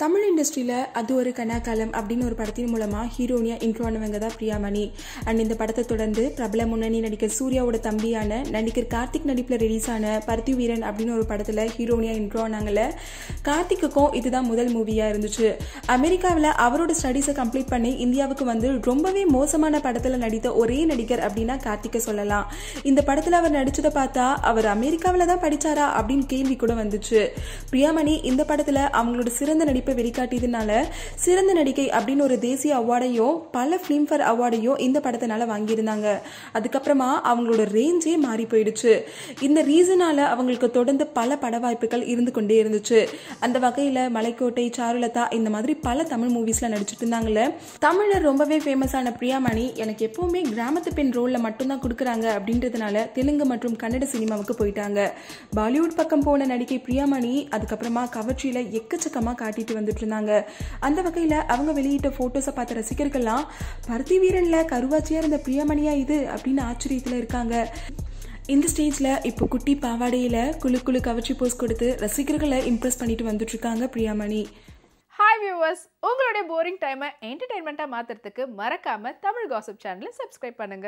தமிழ் இண்டஸ்ட்ரியில் அது ஒரு கனாக்காலம் அப்படின்னு ஒரு படத்தின் மூலமாக ஹீரோனியா இன்ட்ரோ ஆனவங்க தான் பிரியாமணி அண்ட் இந்த படத்தை தொடர்ந்து பிரபல முன்னணி நடிகர் சூர்யாவோட தம்பியான நடிகர் கார்த்திக் நடிப்பில் ரிலீஸ் ஆன பருத்தி வீரன் அப்படின்னு ஒரு படத்தில் ஹீரோனியா இன்ட்ரோ ஆனாங்கல்ல கார்த்திக்குக்கும் இதுதான் முதல் மூவியாக இருந்துச்சு அமெரிக்காவில் அவரோட ஸ்டடீஸை கம்ப்ளீட் பண்ணி இந்தியாவுக்கு வந்து ரொம்பவே மோசமான படத்தில் நடித்த ஒரே நடிகர் அப்படின்னா கார்த்திக்கை சொல்லலாம் இந்த படத்தில் அவர் நடித்ததை பார்த்தா அவர் அமெரிக்காவில் தான் படித்தாரா அப்படின்னு கேள்வி கூட வந்துச்சு பிரியாமணி இந்த படத்தில் அவங்களோட சிறந்த நடிப்பு நடிப்பை வெளிக்காட்டியதுனால சிறந்த நடிகை அப்படின்னு ஒரு தேசிய அவார்டையும் பல ஃபிலிம்ஃபேர் அவார்டையும் இந்த படத்தினால வாங்கியிருந்தாங்க அதுக்கப்புறமா அவங்களோட ரேஞ்சே மாறி போயிடுச்சு இந்த ரீசனால அவங்களுக்கு தொடர்ந்து பல பட வாய்ப்புகள் இருந்து கொண்டே இருந்துச்சு அந்த வகையில் மலைக்கோட்டை சாருலதா இந்த மாதிரி பல தமிழ் மூவிஸ்ல நடிச்சிட்டு இருந்தாங்கல்ல தமிழர் ரொம்பவே ஃபேமஸான பிரியாமணி எனக்கு எப்பவுமே கிராமத்து பெண் ரோலில் மட்டும்தான் கொடுக்குறாங்க அப்படின்றதுனால தெலுங்கு மற்றும் கன்னட சினிமாவுக்கு போயிட்டாங்க பாலிவுட் பக்கம் போன நடிகை பிரியாமணி அதுக்கப்புறமா கவர்ச்சியில் எக்கச்சக்கமாக காட்டிட்டு வந்துட்டு இருந்தாங்க அந்த வகையில் அவங்க வெளியிட்ட ஃபோட்டோஸை பார்த்த ரசிகர்கள்லாம் பருத்தி வீரனில் கருவாச்சியாக இருந்த பிரியமணியா இது அப்படின்னு ஆச்சரியத்தில் இருக்காங்க இந்த ஸ்டேஜில் இப்போ குட்டி பாவாடையில் குழு குழு கவர்ச்சி போஸ் கொடுத்து ரசிகர்களை இம்ப்ரெஸ் பண்ணிட்டு வந்துட்டு இருக்காங்க பிரியாமணி ஹாய் வியூவர்ஸ் உங்களுடைய போரிங் டைமை என்டர்டைன்மெண்ட்டாக மாற்றுறதுக்கு மறக்காமல் தமிழ் காசப் சேனலை சப்ஸ்கிரைப் பண்ணுங்க